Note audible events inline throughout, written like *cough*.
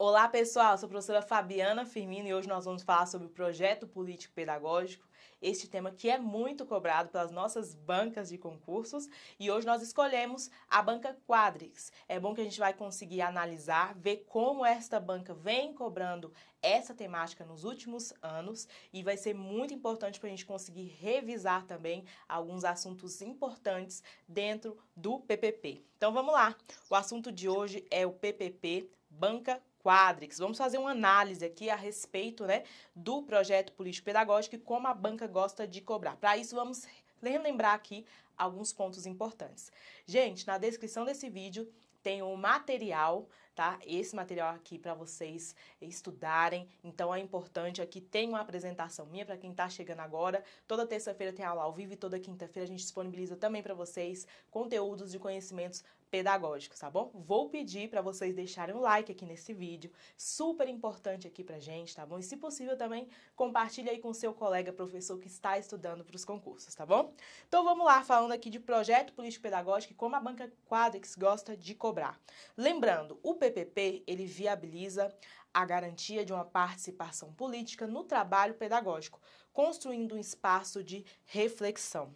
Olá pessoal, sou a professora Fabiana Firmino e hoje nós vamos falar sobre o projeto político pedagógico, este tema que é muito cobrado pelas nossas bancas de concursos e hoje nós escolhemos a banca Quadrix. É bom que a gente vai conseguir analisar, ver como esta banca vem cobrando essa temática nos últimos anos e vai ser muito importante para a gente conseguir revisar também alguns assuntos importantes dentro do PPP. Então vamos lá, o assunto de hoje é o PPP Banca Quadrix. Vamos fazer uma análise aqui a respeito né, do projeto político-pedagógico e como a banca gosta de cobrar. Para isso, vamos relembrar aqui alguns pontos importantes. Gente, na descrição desse vídeo tem um material, tá? Esse material aqui para vocês estudarem. Então é importante aqui tem uma apresentação minha para quem está chegando agora. Toda terça-feira tem aula ao vivo e toda quinta-feira a gente disponibiliza também para vocês conteúdos de conhecimentos pedagógicos, tá bom? Vou pedir para vocês deixarem um like aqui nesse vídeo, super importante aqui pra gente, tá bom? E se possível também compartilhe aí com seu colega professor que está estudando para os concursos, tá bom? Então vamos lá, falando aqui de projeto político pedagógico e como a banca Quadrix gosta de cobrar. Lembrando, o PPP, ele viabiliza a garantia de uma participação política no trabalho pedagógico, construindo um espaço de reflexão.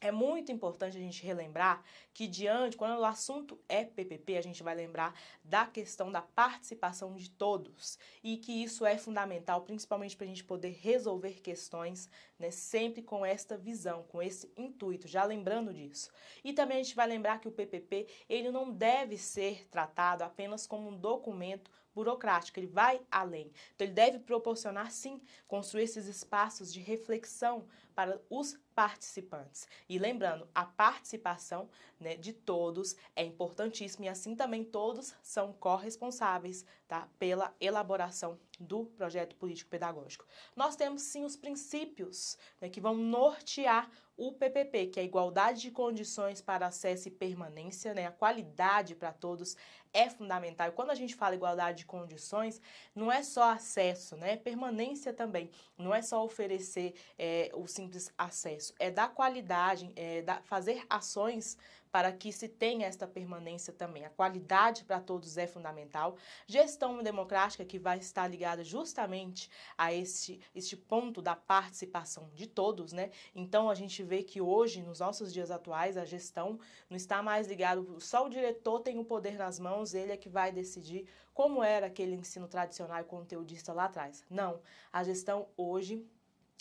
É muito importante a gente relembrar que diante, quando o assunto é PPP, a gente vai lembrar da questão da participação de todos e que isso é fundamental, principalmente para a gente poder resolver questões, né, sempre com esta visão, com esse intuito, já lembrando disso. E também a gente vai lembrar que o PPP, ele não deve ser tratado apenas como um documento burocrático, ele vai além. Então ele deve proporcionar sim construir esses espaços de reflexão para os participantes. E lembrando, a participação né, de todos é importantíssima e assim também todos são corresponsáveis tá, pela elaboração do projeto político-pedagógico. Nós temos sim os princípios né, que vão nortear o PPP, que é a igualdade de condições para acesso e permanência, né, a qualidade para todos é fundamental. E quando a gente fala igualdade de condições, não é só acesso, né, é permanência também. Não é só oferecer é, o simples acesso, é dar qualidade, é dar, fazer ações para que se tenha esta permanência também. A qualidade para todos é fundamental. Gestão democrática que vai estar ligada justamente a este, este ponto da participação de todos, né? Então a gente vê que hoje, nos nossos dias atuais, a gestão não está mais ligada, só o diretor tem o poder nas mãos, ele é que vai decidir como era aquele ensino tradicional e conteudista lá atrás. Não, a gestão hoje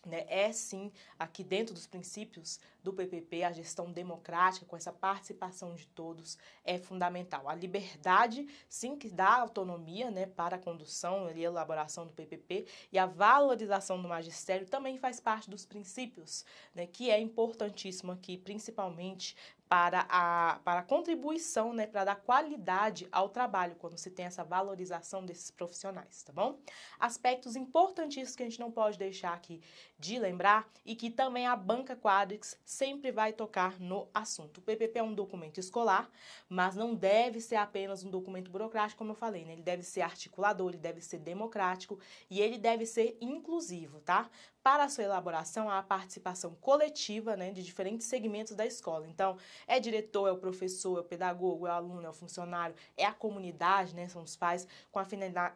né, é sim, aqui dentro dos princípios do PPP, a gestão democrática, com essa participação de todos, é fundamental. A liberdade, sim, que dá autonomia né, para a condução e elaboração do PPP, e a valorização do magistério também faz parte dos princípios, né, que é importantíssimo aqui, principalmente para a, para a contribuição, né, para dar qualidade ao trabalho, quando se tem essa valorização desses profissionais, tá bom? Aspectos importantíssimos que a gente não pode deixar aqui de lembrar e que também a banca Quadrix sempre vai tocar no assunto. O PPP é um documento escolar, mas não deve ser apenas um documento burocrático, como eu falei, né? Ele deve ser articulador, ele deve ser democrático e ele deve ser inclusivo, tá? Para a sua elaboração, há a participação coletiva, né, de diferentes segmentos da escola. Então, é diretor, é o professor, é o pedagogo, é o aluno, é o funcionário, é a comunidade, né? São os pais, com a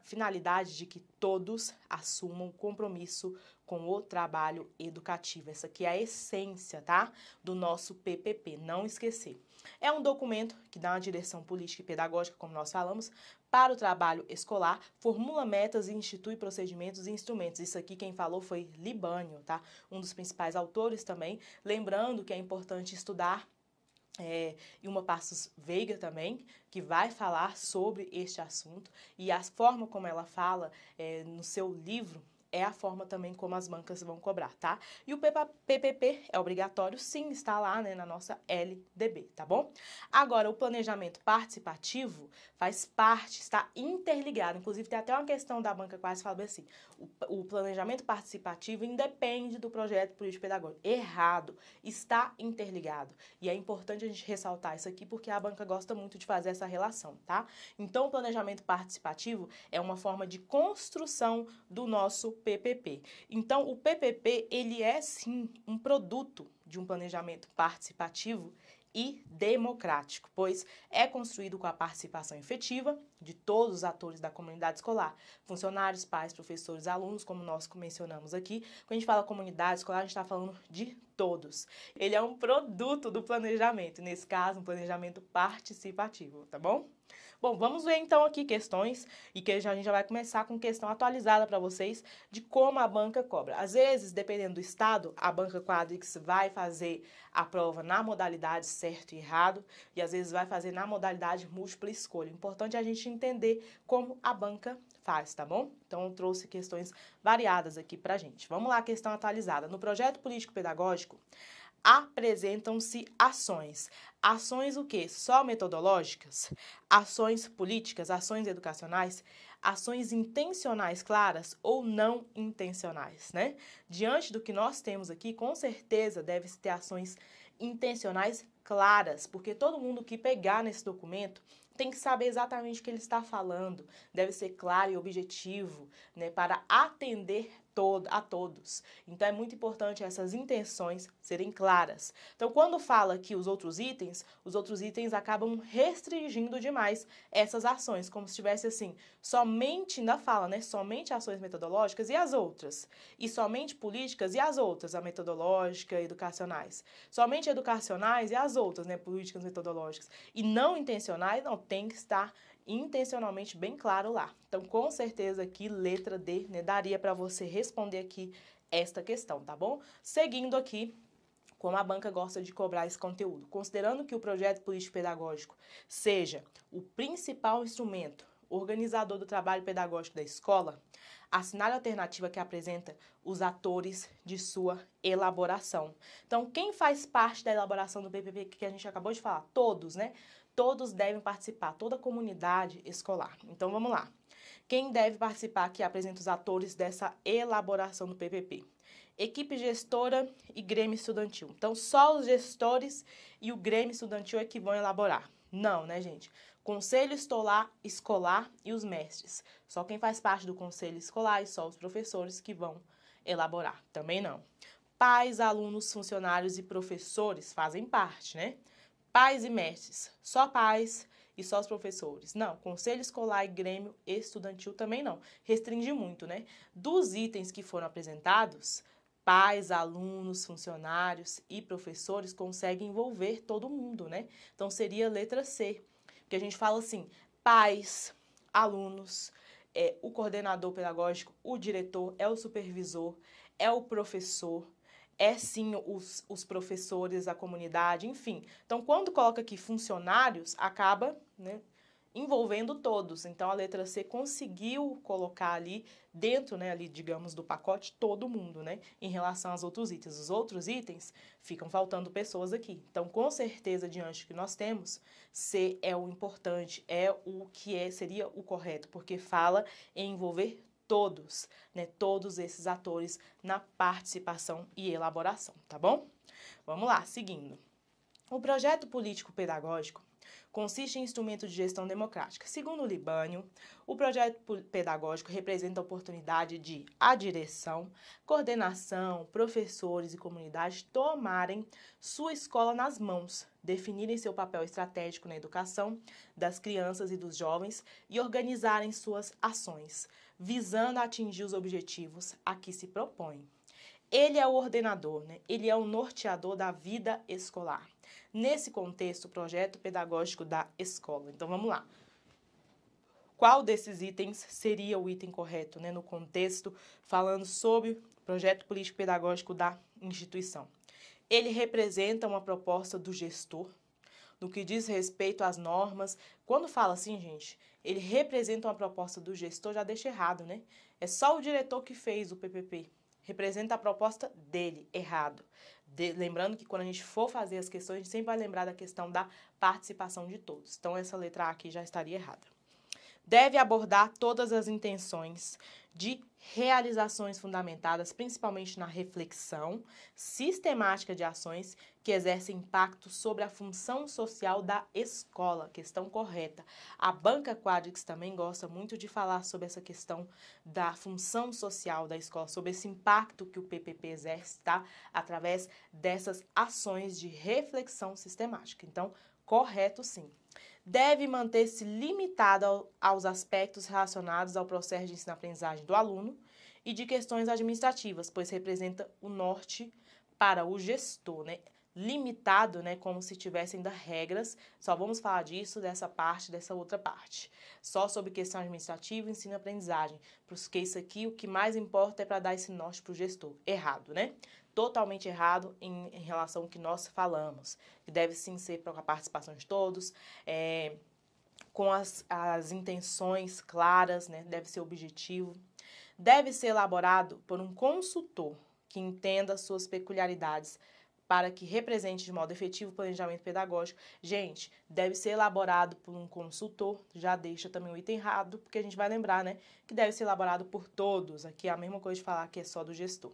finalidade de que todos assumam compromisso com o trabalho educativo. Essa aqui é a essência, tá? Do nosso PPP, não esquecer. É um documento que dá uma direção política e pedagógica, como nós falamos, para o trabalho escolar, formula metas e institui procedimentos e instrumentos. Isso aqui quem falou foi Libânio, tá? Um dos principais autores também, lembrando que é importante estudar é, e uma Passos Veiga também, que vai falar sobre este assunto e a forma como ela fala é, no seu livro é a forma também como as bancas vão cobrar, tá? E o PPP é obrigatório, sim, está lá né, na nossa LDB, tá bom? Agora, o planejamento participativo faz parte, está interligado. Inclusive, tem até uma questão da banca quase falando assim, o, o planejamento participativo independe do projeto político-pedagógico. Errado, está interligado. E é importante a gente ressaltar isso aqui, porque a banca gosta muito de fazer essa relação, tá? Então, o planejamento participativo é uma forma de construção do nosso PPP. Então, o PPP, ele é sim um produto de um planejamento participativo e democrático, pois é construído com a participação efetiva de todos os atores da comunidade escolar, funcionários, pais, professores, alunos, como nós mencionamos aqui. Quando a gente fala comunidade escolar, a gente está falando de todos. Ele é um produto do planejamento, nesse caso, um planejamento participativo, tá bom? Bom, vamos ver então aqui questões e que a gente já vai começar com questão atualizada para vocês de como a banca cobra. Às vezes, dependendo do estado, a banca Quadrix vai fazer a prova na modalidade certo e errado e às vezes vai fazer na modalidade múltipla escolha. Importante a gente entender como a banca faz, tá bom? Então, trouxe questões variadas aqui pra gente. Vamos lá, questão atualizada. No projeto político-pedagógico, apresentam-se ações. Ações o quê? Só metodológicas? Ações políticas, ações educacionais, ações intencionais claras ou não intencionais, né? Diante do que nós temos aqui, com certeza deve-se ter ações intencionais claras, porque todo mundo que pegar nesse documento tem que saber exatamente o que ele está falando, deve ser claro e objetivo, né, para atender a todos. Então é muito importante essas intenções serem claras. Então, quando fala que os outros itens, os outros itens acabam restringindo demais essas ações, como se tivesse assim, somente na fala, né? Somente ações metodológicas e as outras. E somente políticas e as outras, a metodológica, educacionais. Somente educacionais e as outras, né? Políticas metodológicas. E não intencionais, não, tem que estar intencionalmente bem claro lá. Então, com certeza que letra D, né, daria para você responder aqui esta questão, tá bom? Seguindo aqui, como a banca gosta de cobrar esse conteúdo, considerando que o projeto político-pedagógico seja o principal instrumento organizador do trabalho pedagógico da escola, assinale a alternativa que apresenta os atores de sua elaboração. Então, quem faz parte da elaboração do PPP que a gente acabou de falar? Todos, né? todos devem participar, toda a comunidade escolar. Então vamos lá. Quem deve participar que apresenta os atores dessa elaboração do PPP? Equipe gestora e Grêmio Estudantil. Então, só os gestores e o Grêmio Estudantil é que vão elaborar. Não, né, gente? Conselho Estolar, Escolar e os mestres. Só quem faz parte do Conselho Escolar e só os professores que vão elaborar. Também não. Pais, alunos, funcionários e professores fazem parte, né? Pais e mestres, só pais e só os professores. Não, conselho escolar e grêmio estudantil também não. Restringe muito, né? Dos itens que foram apresentados, pais, alunos, funcionários e professores conseguem envolver todo mundo, né? Então seria letra C, que a gente fala assim: pais, alunos, é, o coordenador pedagógico, o diretor, é o supervisor, é o professor, é sim os, os professores, a comunidade, enfim. Então, quando coloca aqui funcionários, acaba né, envolvendo todos. Então, a letra C conseguiu colocar ali, dentro, né, ali, digamos, do pacote, todo mundo, né, em relação aos outros itens. Os outros itens ficam faltando pessoas aqui. Então, com certeza, diante do que nós temos, C é o importante, é o que é, seria o correto, porque fala em envolver todos, né, todos esses atores na participação e elaboração, tá bom? Vamos lá, seguindo. O projeto político pedagógico consiste em instrumento de gestão democrática. Segundo o Libânio, o projeto pedagógico representa a oportunidade de a direção, coordenação, professores e comunidade tomarem sua escola nas mãos, definirem seu papel estratégico na educação das crianças e dos jovens e organizarem suas ações visando atingir os objetivos a que se propõe. Ele é o ordenador, né? ele é o norteador da vida escolar. Nesse contexto, o projeto pedagógico da escola. Então vamos lá. Qual desses itens seria o item correto né? no contexto falando sobre o projeto político-pedagógico da instituição? Ele representa uma proposta do gestor no que diz respeito às normas. Quando fala assim, gente, ele representa uma proposta do gestor, já deixa errado, né? É só o diretor que fez o PPP. Representa a proposta dele, errado. De, lembrando que quando a gente for fazer as questões, a gente sempre vai lembrar da questão da participação de todos. Então, essa letra A aqui já estaria errada deve abordar todas as intenções de realizações fundamentadas principalmente na reflexão sistemática de ações que exercem impacto sobre a função social da escola, questão correta. A banca Quadrix também gosta muito de falar sobre essa questão da função social da escola, sobre esse impacto que o PPP exerce, tá? Através dessas ações de reflexão sistemática. Então, correto sim deve manter-se limitada ao, aos aspectos relacionados ao processo de ensino-aprendizagem do aluno e de questões administrativas, pois representa o norte para o gestor, né? limitado, né, como se tivesse ainda regras. Só vamos falar disso, dessa parte, dessa outra parte. Só sobre questão administrativa, ensino aprendizagem. Porque isso aqui, o que mais importa é para dar esse norte para o gestor. Errado, né? totalmente errado em, em relação ao que nós falamos, que deve sim ser para a participação de todos, é, com as, as intenções claras, né? deve ser objetivo. Deve ser elaborado por um consultor que entenda suas peculiaridades para que represente de modo efetivo o planejamento pedagógico. Gente, deve ser elaborado por um consultor, já deixa também o item errado, porque a gente vai lembrar, né, que deve ser elaborado por todos. Aqui é a mesma coisa de falar que é só do gestor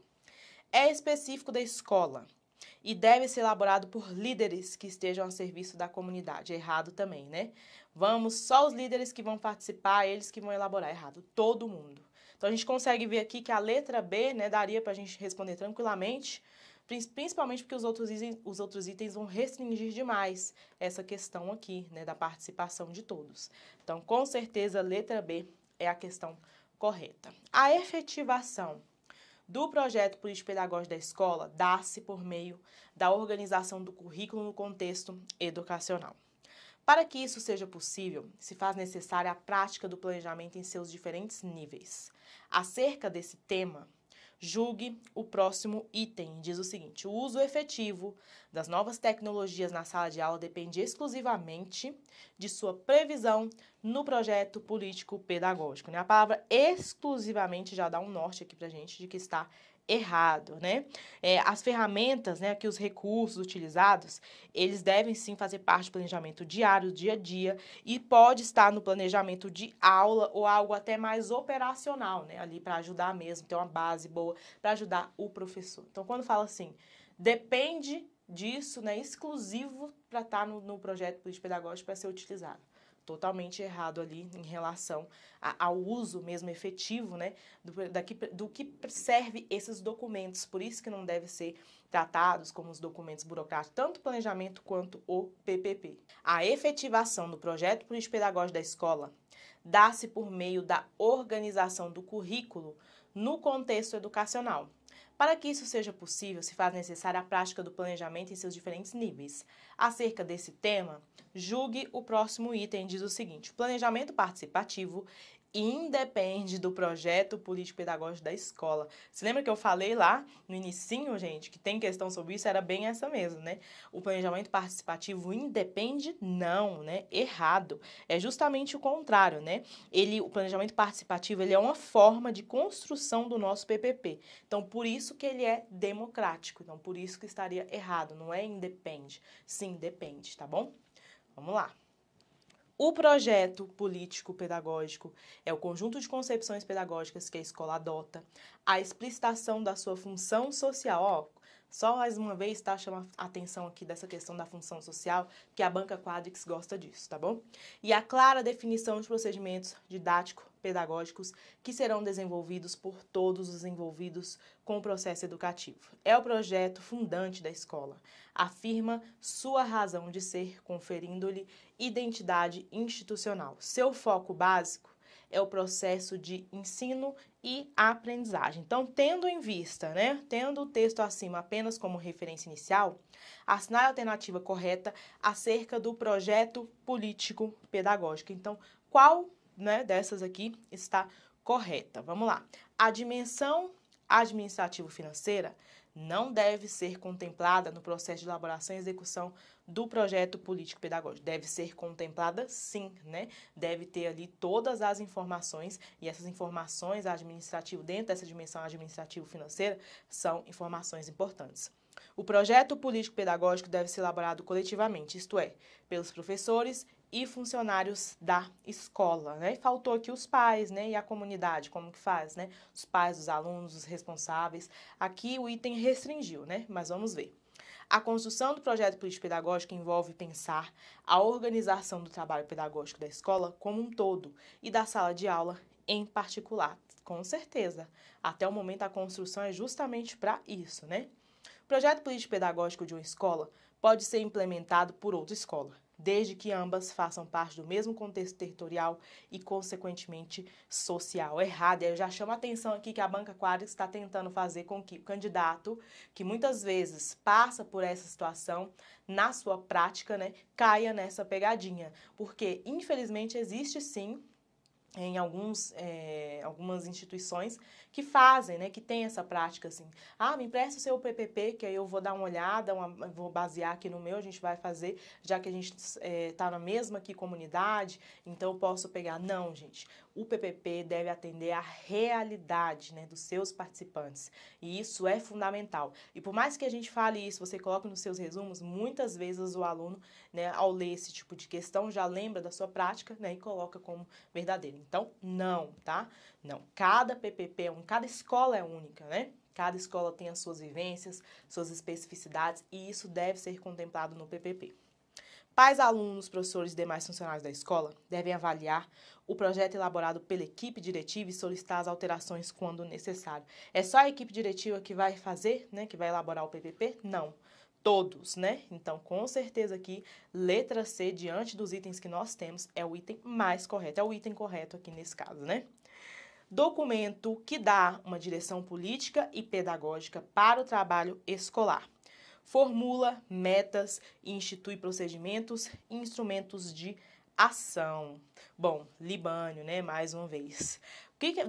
é específico da escola e deve ser elaborado por líderes que estejam a serviço da comunidade. Errado também, né? Vamos, só os líderes que vão participar, eles que vão elaborar. Errado, todo mundo. Então a gente consegue ver aqui que a letra B né, daria para a gente responder tranquilamente, principalmente porque os outros, itens, os outros itens vão restringir demais essa questão aqui, né, da participação de todos. Então, com certeza, letra B é a questão correta. A efetivação do projeto político pedagógico da escola dá-se por meio da organização do currículo no contexto educacional. Para que isso seja possível, se faz necessária a prática do planejamento em seus diferentes níveis. Acerca desse tema, julgue o próximo item. Diz o seguinte: o uso efetivo das novas tecnologias na sala de aula depende exclusivamente de sua previsão no projeto político pedagógico. Né? A palavra exclusivamente já dá um norte aqui para a gente de que está errado, né? É, as ferramentas, né, que os recursos utilizados, eles devem sim fazer parte do planejamento diário, dia a dia, e pode estar no planejamento de aula ou algo até mais operacional, né, ali para ajudar mesmo, ter uma base boa para ajudar o professor. Então, quando fala assim, depende disso, né, exclusivo para estar tá no, no projeto político pedagógico para ser utilizado totalmente errado ali em relação a, ao uso mesmo efetivo, né, do, daqui, do que serve esses documentos. Por isso que não deve ser tratados como os documentos burocráticos, tanto o planejamento quanto o PPP. A efetivação do projeto político pedagógico da escola dá-se por meio da organização do currículo no contexto educacional. Para que isso seja possível, se faz necessária a prática do planejamento em seus diferentes níveis. Acerca desse tema, julgue o próximo item, diz o seguinte: planejamento participativo independe do projeto político-pedagógico da escola. Se lembra que eu falei lá no inicinho, gente, que tem questão sobre isso? Era bem essa mesmo, né? O planejamento participativo independe? Não, né? Errado. É justamente o contrário, né? Ele, o planejamento participativo, ele é uma forma de construção do nosso PPP. Então, por isso que ele é democrático. Então, por isso que estaria errado. Não é independe. Sim, depende, tá bom? Vamos lá. O projeto político-pedagógico é o conjunto de concepções pedagógicas que a escola adota, a explicitação da sua função social, ó, só mais uma vez, tá? Chama a atenção aqui dessa questão da função social, que a banca Quadrix gosta disso, tá bom? E a clara definição de procedimentos didático-pedagógicos que serão desenvolvidos por todos os envolvidos com o processo educativo. É o projeto fundante da escola. Afirma sua razão de ser, conferindo-lhe identidade institucional. Seu foco básico é o processo de ensino e aprendizagem. Então, tendo em vista, né, tendo o texto acima apenas como referência inicial, assinale a alternativa correta acerca do projeto político pedagógico. Então, qual né, dessas aqui está correta? Vamos lá. A dimensão administrativo-financeira não deve ser contemplada no processo de elaboração e execução do projeto político-pedagógico. Deve ser contemplada, sim, né? Deve ter ali todas as informações e essas informações administrativas, dentro dessa dimensão administrativo-financeira, são informações importantes. O projeto político-pedagógico deve ser elaborado coletivamente, isto é, pelos professores e funcionários da escola, né? Faltou aqui os pais, né? E a comunidade, como que faz, né? Os pais, os alunos, os responsáveis. Aqui o item restringiu, né? Mas vamos ver. A construção do projeto político-pedagógico envolve pensar a organização do trabalho pedagógico da escola como um todo e da sala de aula em particular. Com certeza. Até o momento, a construção é justamente para isso, né? O projeto político-pedagógico de uma escola pode ser implementado por outra escola desde que ambas façam parte do mesmo contexto territorial e, consequentemente, social. Errado. Eu já chamo a atenção aqui que a Banca Quadrix está tentando fazer com que o candidato, que muitas vezes passa por essa situação, na sua prática, né, caia nessa pegadinha. Porque, infelizmente, existe sim em alguns, é, algumas instituições que fazem, né, que tem essa prática assim. Ah, me empresta o seu PPP, que aí eu vou dar uma olhada, uma, vou basear aqui no meu, a gente vai fazer, já que a gente está eh, é, na mesma aqui comunidade, então eu posso pegar. Não, gente o PPP deve atender à realidade né, dos seus participantes. E isso é fundamental. E por mais que a gente fale isso, você coloque nos seus resumos, muitas vezes o aluno, né, ao ler esse tipo de questão, já lembra da sua prática né, e coloca como verdadeiro. Então, não, tá? Não. Cada PPP é um, cada escola é única, né? Cada escola tem as suas vivências, suas especificidades e isso deve ser contemplado no PPP. Pais, alunos, professores e demais funcionários da escola devem avaliar o projeto elaborado pela equipe diretiva e solicitar as alterações quando necessário. É só a equipe diretiva que vai fazer, né, que vai elaborar o PPP? Não. Todos, né? Então, com certeza aqui, letra C, diante dos itens que nós temos, é o item mais correto, é o item correto aqui nesse caso, né? Documento que dá uma direção política e pedagógica para o trabalho escolar formula metas e institui procedimentos e instrumentos de ação. Bom, Libânio, né, mais uma vez.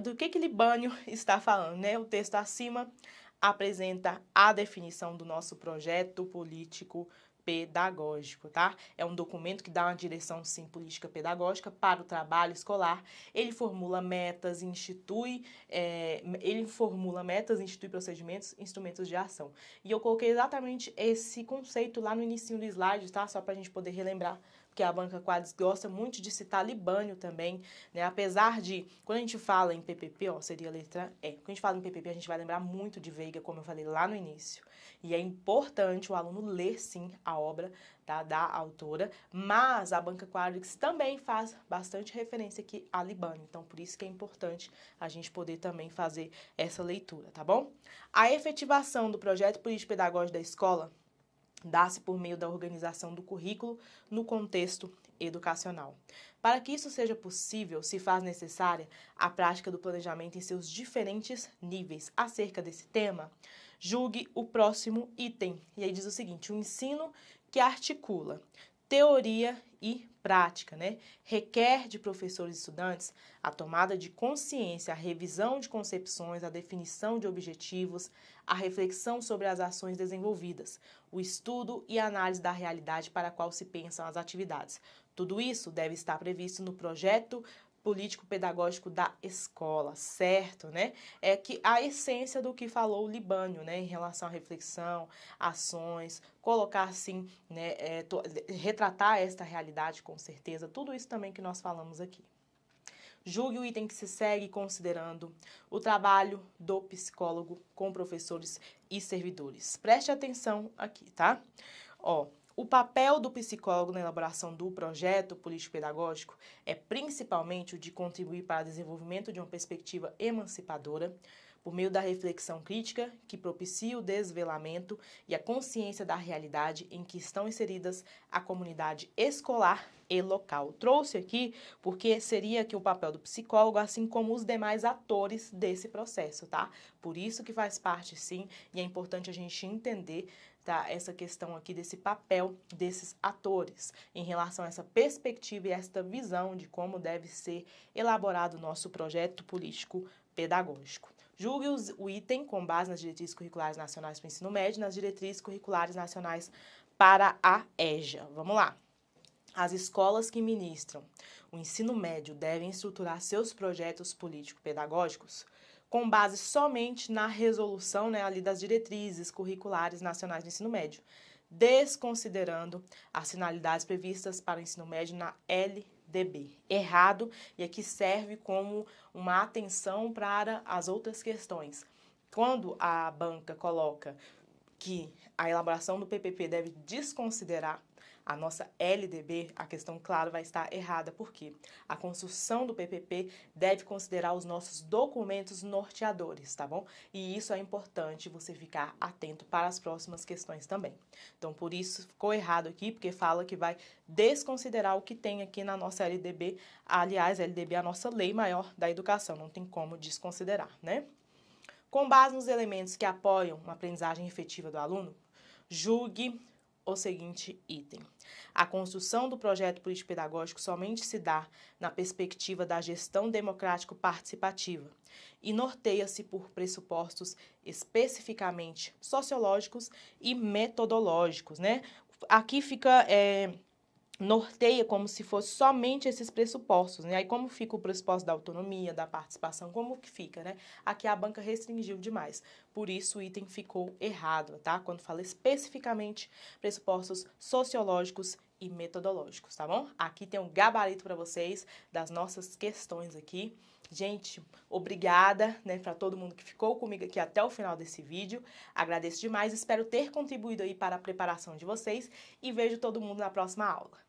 do que que Libânio *laughs* está falando, né? O texto acima apresenta a definição do nosso projeto político pedagógico, tá? É um documento que dá uma direção, sim, política pedagógica para o trabalho escolar. Ele formula metas, institui, é, ele formula metas, institui procedimentos, instrumentos de ação. E eu coloquei exatamente esse conceito lá no início do slide, tá? Só para a gente poder relembrar porque a banca quadros gosta muito de citar Libânio também, né? Apesar de, quando a gente fala em PPP, ó, seria a letra E. Quando a gente fala em PPP, a gente vai lembrar muito de Veiga, como eu falei lá no início. E é importante o aluno ler, sim, a obra tá, da autora, mas a banca Quadrix também faz bastante referência aqui a Libânio, então por isso que é importante a gente poder também fazer essa leitura, tá bom? A efetivação do projeto político-pedagógico da escola dá-se por meio da organização do currículo no contexto educacional. Para que isso seja possível, se faz necessária a prática do planejamento em seus diferentes níveis. Acerca desse tema, julgue o próximo item. E aí diz o seguinte: o ensino que articula teoria e prática, né? Requer de professores e estudantes a tomada de consciência, a revisão de concepções, a definição de objetivos, a reflexão sobre as ações desenvolvidas, o estudo e a análise da realidade para a qual se pensam as atividades. Tudo isso deve estar previsto no projeto político-pedagógico da escola, certo, né? É que a essência do que falou o Libânio, né, em relação à reflexão, ações, colocar assim, né, é, to, retratar esta realidade com certeza, tudo isso também que nós falamos aqui. Julgue o item que se segue considerando o trabalho do psicólogo com professores e servidores. Preste atenção aqui, tá? Ó, o papel do psicólogo na elaboração do projeto político-pedagógico é principalmente o de contribuir para o desenvolvimento de uma perspectiva emancipadora, por meio da reflexão crítica que propicia o desvelamento e a consciência da realidade em que estão inseridas a comunidade escolar e local. Trouxe aqui porque seria que o papel do psicólogo, assim como os demais atores desse processo, tá? Por isso que faz parte, sim, e é importante a gente entender tá? Essa questão aqui desse papel desses atores em relação a essa perspectiva e esta visão de como deve ser elaborado o nosso projeto político pedagógico. Julgue o item com base nas diretrizes curriculares nacionais para o ensino médio e nas diretrizes curriculares nacionais para a EJA. Vamos lá. As escolas que ministram o ensino médio devem estruturar seus projetos político-pedagógicos com base somente na resolução né, ali das diretrizes curriculares nacionais de ensino médio, desconsiderando as finalidades previstas para o ensino médio na LDB. Errado, e aqui serve como uma atenção para as outras questões. Quando a banca coloca que a elaboração do PPP deve desconsiderar a nossa LDB, a questão, claro, vai estar errada, porque a construção do PPP deve considerar os nossos documentos norteadores, tá bom? E isso é importante você ficar atento para as próximas questões também. Então, por isso ficou errado aqui, porque fala que vai desconsiderar o que tem aqui na nossa LDB. Aliás, a LDB é a nossa lei maior da educação, não tem como desconsiderar, né? Com base nos elementos que apoiam uma aprendizagem efetiva do aluno, julgue o seguinte item: A construção do projeto político-pedagógico somente se dá na perspectiva da gestão democrático-participativa e norteia-se por pressupostos especificamente sociológicos e metodológicos, né? Aqui fica. É, norteia como se fosse somente esses pressupostos, né? Aí como fica o pressuposto da autonomia, da participação, como que fica, né? Aqui a banca restringiu demais. Por isso o item ficou errado, tá? Quando fala especificamente pressupostos sociológicos e metodológicos, tá bom? Aqui tem um gabarito para vocês das nossas questões aqui. Gente, obrigada, né, para todo mundo que ficou comigo aqui até o final desse vídeo. Agradeço demais, espero ter contribuído aí para a preparação de vocês e vejo todo mundo na próxima aula.